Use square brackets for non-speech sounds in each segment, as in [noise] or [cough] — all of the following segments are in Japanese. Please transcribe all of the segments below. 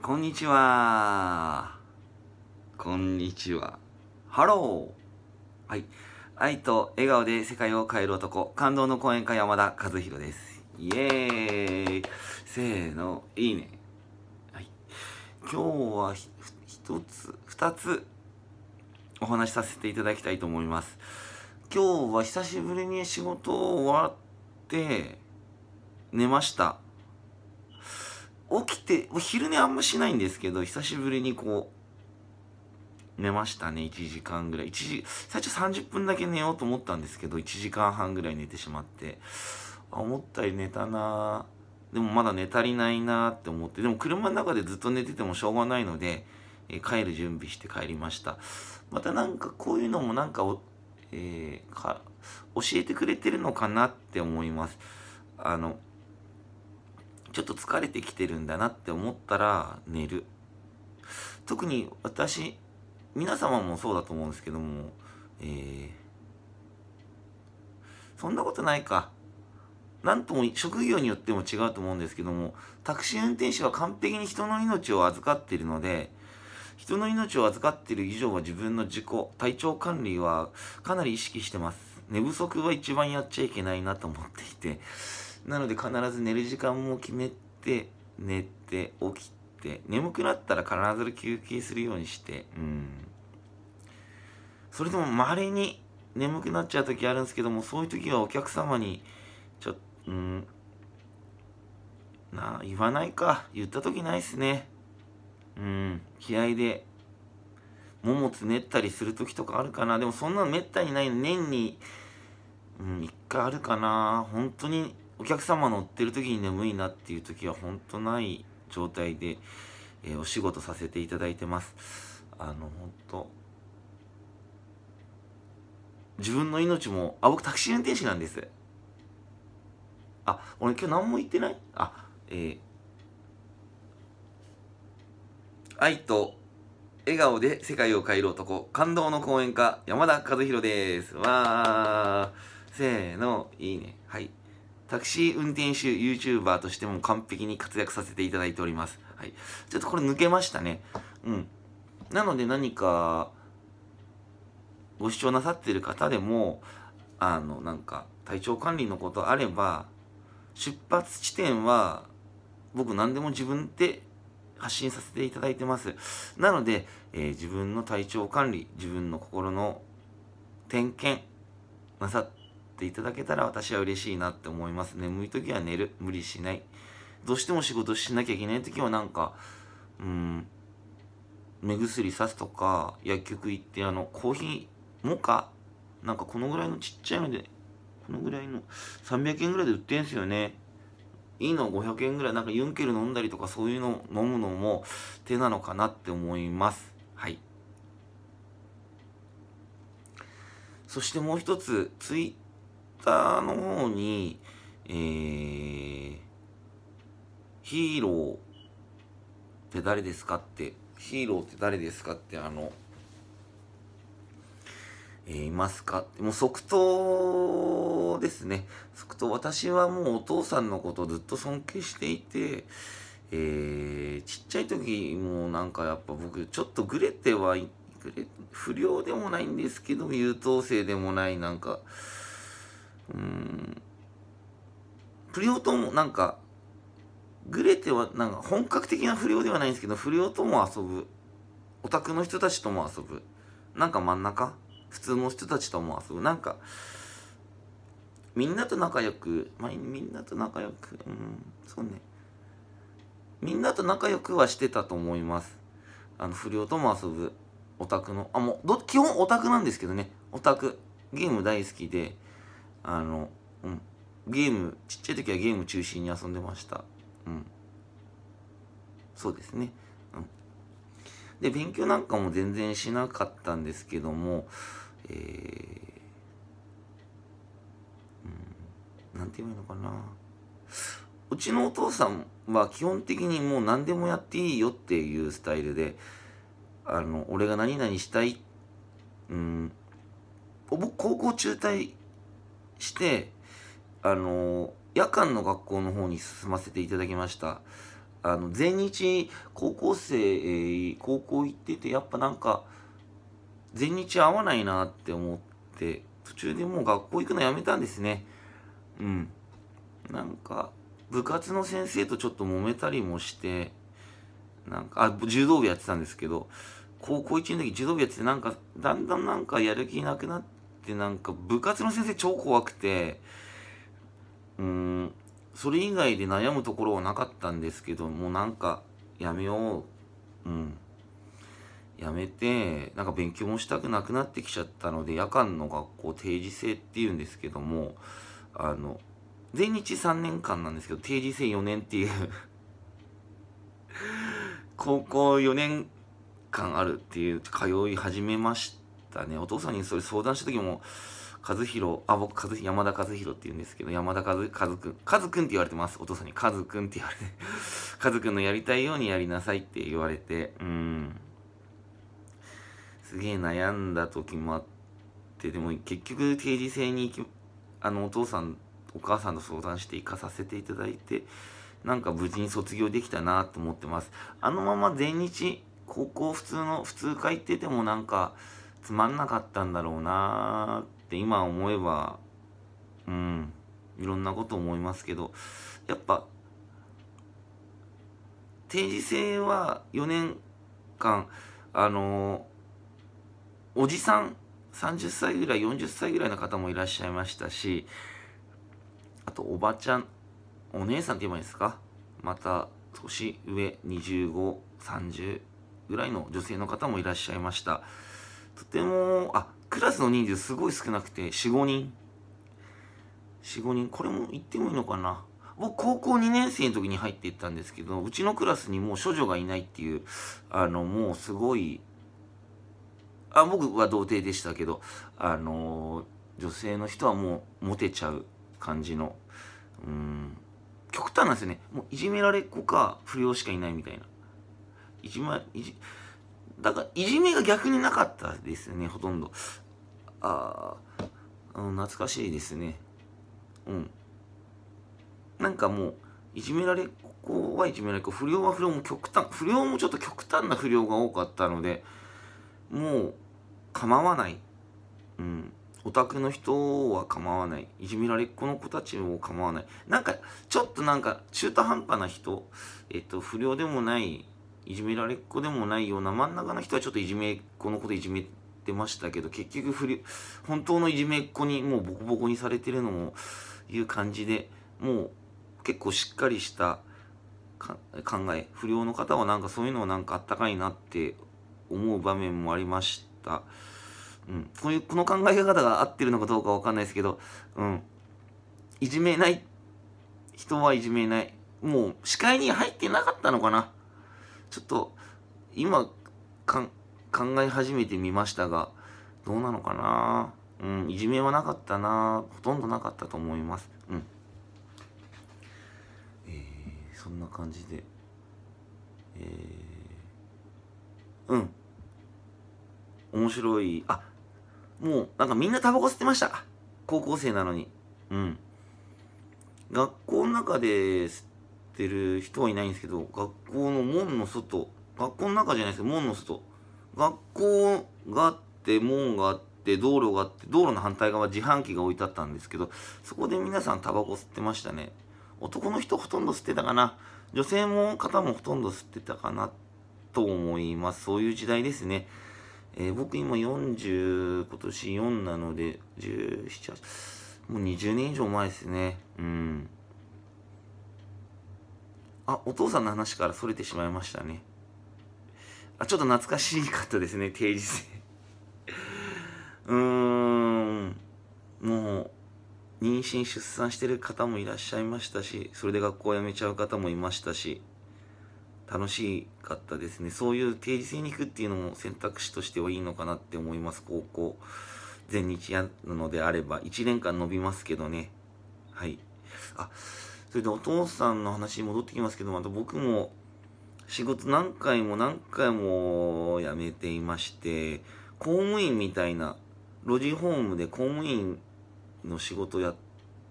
こんにちは。こんにちは。ハロー。はい。愛と笑顔で世界を変える男、感動の講演家山田和弘です。イエーイ。せーの、いいね。はい。今日は一つ、二つお話しさせていただきたいと思います。今日は久しぶりに仕事終わって寝ました。起きて、昼寝あんましないんですけど、久しぶりにこう、寝ましたね、1時間ぐらい。1時、最初30分だけ寝ようと思ったんですけど、1時間半ぐらい寝てしまって、あ、思ったより寝たなでもまだ寝足りないなって思って、でも車の中でずっと寝ててもしょうがないので、え帰る準備して帰りました。またなんかこういうのもなんかえー、か教えてくれてるのかなって思います。あの、ちょっと疲れてきてるんだなって思ったら寝る特に私皆様もそうだと思うんですけどもえー、そんなことないか何とも職業によっても違うと思うんですけどもタクシー運転手は完璧に人の命を預かっているので人の命を預かっている以上は自分の自己体調管理はかなり意識してます寝不足は一番やっちゃいけないなと思っていてなので必ず寝る時間も決めて、寝て、起きて、眠くなったら必ず休憩するようにして、うん。それでも稀に眠くなっちゃう時あるんですけども、そういう時はお客様に、ちょっと、うん、なあ、言わないか。言った時ないっすね。うん、気合で桃つねったりする時とかあるかなでもそんなのめったにない年に、うん、1回あるかな本当にお客様乗ってる時に眠いなっていう時は本当ない状態で、えー、お仕事させていただいてますあの本当自分の命もあ僕タクシー運転手なんですあ俺今日何も言ってないあえー、愛と笑顔で世界を変える男感動の講演家山田和弘ですわーせーのいいねはいタクシー運転手 YouTuber としても完璧に活躍させていただいております。はい。ちょっとこれ抜けましたね。うん。なので何か、ご視聴なさってる方でも、あの、なんか、体調管理のことあれば、出発地点は、僕何でも自分で発信させていただいてます。なので、えー、自分の体調管理、自分の心の点検、なさって、ていただけたら私は嬉しいなって思います。眠い時は寝る。無理しない。どうしても仕事しなきゃいけない時はなんか、うん、目薬さすとか、薬局行って、あの、コーヒー、モカなんかこのぐらいのちっちゃいので、このぐらいの、300円ぐらいで売ってんすよね。いいの500円ぐらい、なんかユンケル飲んだりとかそういうの飲むのも手なのかなって思います。はい。そしてもう一つ、ツイターの方に、えー、ヒーローって誰ですかって、ヒーローって誰ですかって、あの、えー、いますかって、もう即答ですね。即答。私はもうお父さんのことをずっと尊敬していて、えー、ちっちゃい時もなんかやっぱ僕ちょっとグレてはグレ、不良でもないんですけど、優等生でもないなんか、うん不良ともなんかグレてはなんか本格的な不良ではないんですけど不良とも遊ぶオタクの人たちとも遊ぶなんか真ん中普通の人たちとも遊ぶなんかみんなと仲良く、まあ、みんなと仲良くうんそうねみんなと仲良くはしてたと思いますあの不良とも遊ぶオタクのあもうど基本オタクなんですけどねオタクゲーム大好きであの、うん、ゲームちっちゃい時はゲーム中心に遊んでました、うん、そうですね、うん、で勉強なんかも全然しなかったんですけどもえーなんて言うのかなうちのお父さんは基本的にもう何でもやっていいよっていうスタイルであの俺が何々したいうん僕高校中退してあの夜間の学校の方に進ませていただきましたあの前日高校生高校行っててやっぱなんか前日合わないなって思って途中でもう学校行くのやめたんですねうんなんか部活の先生とちょっと揉めたりもしてなんかあ柔道部やってたんですけど高校1年の時柔道部やっててなんかだんだんなんかやる気なくなってってなんか部活の先生超怖くてうんそれ以外で悩むところはなかったんですけどもうなんかやめよううんやめてなんか勉強もしたくなくなってきちゃったので夜間の学校定時制っていうんですけどもあの全日3年間なんですけど定時制4年っていう高校4年間あるっていう通い始めましてしたね。お父さんにそれ相談した時も、和弘、あ、僕、和山田和弘って言うんですけど、山田和、くん、和くんって言われてます。お父さんに、和くんって言われて、[laughs] 和くんのやりたいようにやりなさいって言われて、うん。すげえ悩んだ時もあって、でも結局定時制に行き、あの、お父さん、お母さんと相談して行かさせていただいて、なんか無事に卒業できたなと思ってます。あのまま全日、高校普通の、普通科行っててもなんか、つまんなかったんだろうなって今思えばうんいろんなこと思いますけどやっぱ定時制は4年間あのー、おじさん30歳ぐらい40歳ぐらいの方もいらっしゃいましたしあとおばちゃんお姉さんって言えばいいですかまた年上2530ぐらいの女性の方もいらっしゃいました。とてもあクラスの人数すごい少なくて45人45人これも言ってもいいのかな僕高校2年生の時に入っていったんですけどうちのクラスにもう処女がいないっていうあのもうすごいあ僕は童貞でしたけどあの女性の人はもうモテちゃう感じのうん極端なんですよねもういじめられっ子か不良しかいないみたいないじいじだからいじめが逆になかったですねほとんどああ懐かしいですねうんなんかもういじめられっ子はいじめられっ子不良は不良も極端不良もちょっと極端な不良が多かったのでもう構わないうんオタクの人は構わないいじめられっ子の子たちも構わないなんかちょっとなんか中途半端な人えっと不良でもないいじめられっ子でもないような真ん中の人はちょっといじめっ子のこといじめてましたけど結局不良。本当のいじめっ子にもうボコボコにされてるのもいう感じでもう結構しっかりした考え不良の方はなんかそういうのはなんかあったかいなって思う場面もありました。うん、こういうこの考え方が合ってるのかどうかわかんないですけど、うん、いじめない人はいじめないもう視界に入ってなかったのかなちょっと今考え始めてみましたがどうなのかなうんいじめはなかったなほとんどなかったと思いますうんえー、そんな感じでえー、うん面白いあもうなんかみんなタバコ吸ってました高校生なのにうん学校の中で吸ってる人はいないんですけど、学校の門の外、学校の中じゃないですけど、門の外。学校があって、門があって、道路があって、道路の反対側自販機が置いてあったんですけど、そこで皆さんタバコ吸ってましたね。男の人ほとんど吸ってたかな。女性も方もほとんど吸ってたかなと思います。そういう時代ですね。えー、僕今40、今年4なので、17、もう20年以上前ですね。うん。あ、お父さんの話から逸れてしまいましたね。あ、ちょっと懐かしかったですね、定時制。[laughs] うーん、もう、妊娠、出産してる方もいらっしゃいましたし、それで学校を辞めちゃう方もいましたし、楽しかったですね。そういう定時制に行くっていうのも選択肢としてはいいのかなって思います、高校。全日やるのであれば、1年間伸びますけどね。はい。あ、それでお父さんの話に戻ってきますけどまた僕も仕事何回も何回も辞めていまして公務員みたいな路地ホームで公務員の仕事やっ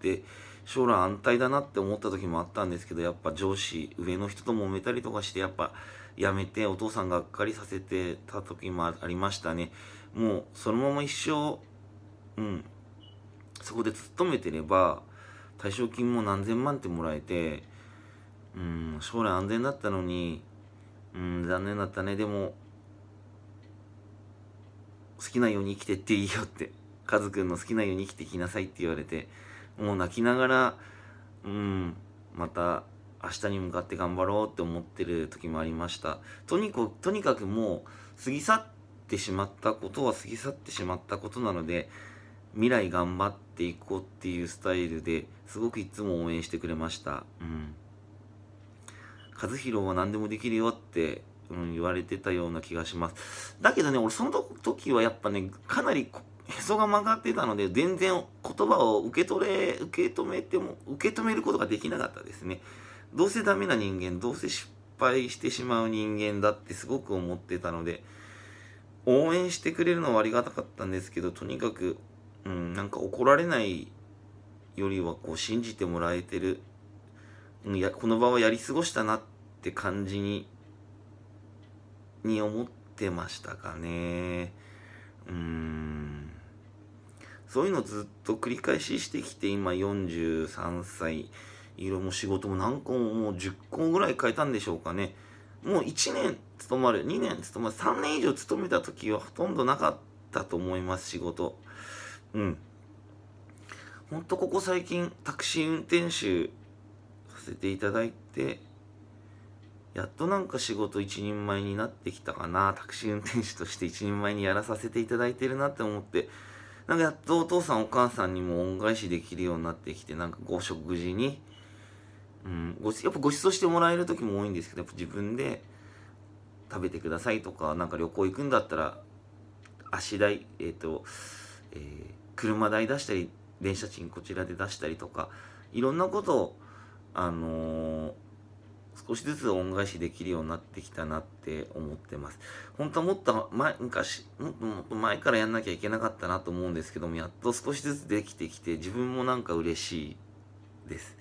て将来安泰だなって思った時もあったんですけどやっぱ上司上の人と揉めたりとかしてやっぱ辞めてお父さんがっかりさせてた時もありましたねもうそのまま一生うんそこで勤めてれば退職金も何千万ってもらえて、うん、将来安全だったのに、うん、残念だったね。でも、好きなように生きてっていいよって、カズくんの好きなように生きてきなさいって言われて、もう泣きながら、うん、また明日に向かって頑張ろうって思ってる時もありました。とにかく、とにかくもう過ぎ去ってしまったことは過ぎ去ってしまったことなので、未来頑張っていこうっていうスタイルですごくいつも応援してくれました。うん。和弘は何でもできるよって、うん、言われてたような気がします。だけどね、俺その時はやっぱね、かなりへそが曲がってたので、全然言葉を受け取れ、受け止めても、受け止めることができなかったですね。どうせダメな人間、どうせ失敗してしまう人間だってすごく思ってたので、応援してくれるのはありがたかったんですけど、とにかくうん、なんか怒られないよりはこう信じてもらえてる、うん、やこの場をやり過ごしたなって感じにに思ってましたかねうんそういうのずっと繰り返ししてきて今43歳色も仕事も何個ももう10個ぐらい変えたんでしょうかねもう1年勤まる2年勤まる3年以上勤めた時はほとんどなかったと思います仕事。うんほんとここ最近タクシー運転手させていただいてやっとなんか仕事一人前になってきたかなタクシー運転手として一人前にやらさせていただいてるなって思ってなんかやっとお父さんお母さんにも恩返しできるようになってきてなんかご食事に、うん、ごやっぱご馳走してもらえる時も多いんですけどやっぱ自分で食べてくださいとかなんか旅行行くんだったら足代えっ、ー、とえー車代出したり電車賃こちらで出したりとかいろんなことをあのー、少しずつ恩返しできるようになってきたなって思ってます。本当はもっと前、昔、もっともっと前からやんなきゃいけなかったなと思うんですけども、やっと少しずつできてきて、自分もなんか嬉しいです。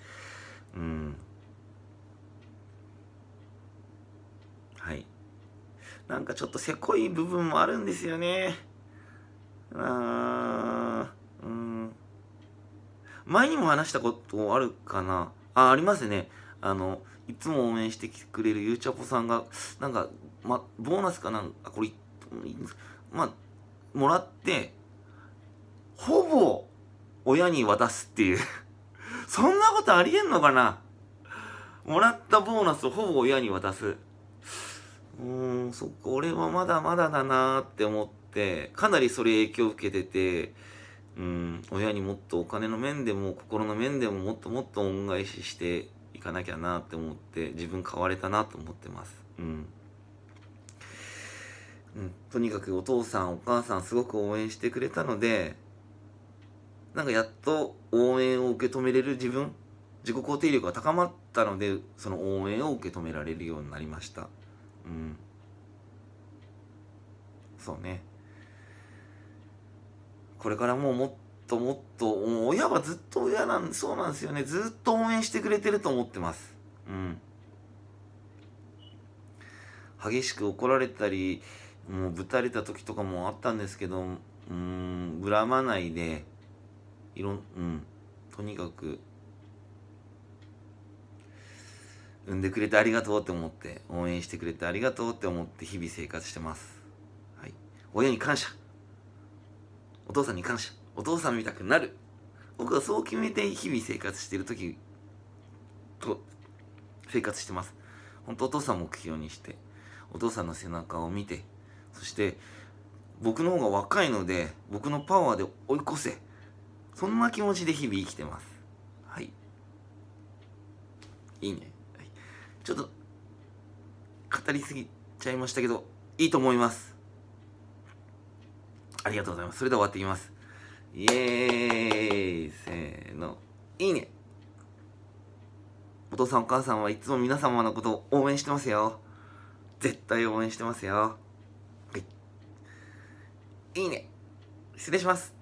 うん。はい。なんかちょっとせこい部分もあるんですよね。あー前にも話したことあるかなあ、ありますね。あの、いつも応援してきてくれるゆうちゃぽさんが、なんか、ま、ボーナスかなんか、これ、まあ、もらって、ほぼ、親に渡すっていう [laughs] そんなことありえんのかなもらったボーナスをほぼ親に渡す。うーん、そっか、俺はまだまだだなーって思って、かなりそれ影響を受けてて、うん親にもっとお金の面でも心の面でももっともっと恩返ししていかなきゃなって思って自分変われたなと思ってます。うんうん、とにかくお父さんお母さんすごく応援してくれたのでなんかやっと応援を受け止めれる自分自己肯定力が高まったのでその応援を受け止められるようになりましたうんそうねこれからももっともっと、親はずっと親なん、そうなんですよね。ずっと応援してくれてると思ってます。うん。激しく怒られたり、もうぶたれた時とかもあったんですけど、うん、恨まないで、いろん、うん、とにかく、産んでくれてありがとうって思って、応援してくれてありがとうって思って日々生活してます。はい。親に感謝。お父さんに感謝お父さんみたくなる僕はそう決めて日々生活してる時と生活してます本当お父さん目標にしてお父さんの背中を見てそして僕の方が若いので僕のパワーで追い越せそんな気持ちで日々生きてますはいいいね、はい、ちょっと語りすぎちゃいましたけどいいと思いますありがとうございます。それでは終わっていきます。イエーイせーの。いいねお父さんお母さんはいつも皆様のことを応援してますよ。絶対応援してますよ。はい。いいね失礼します。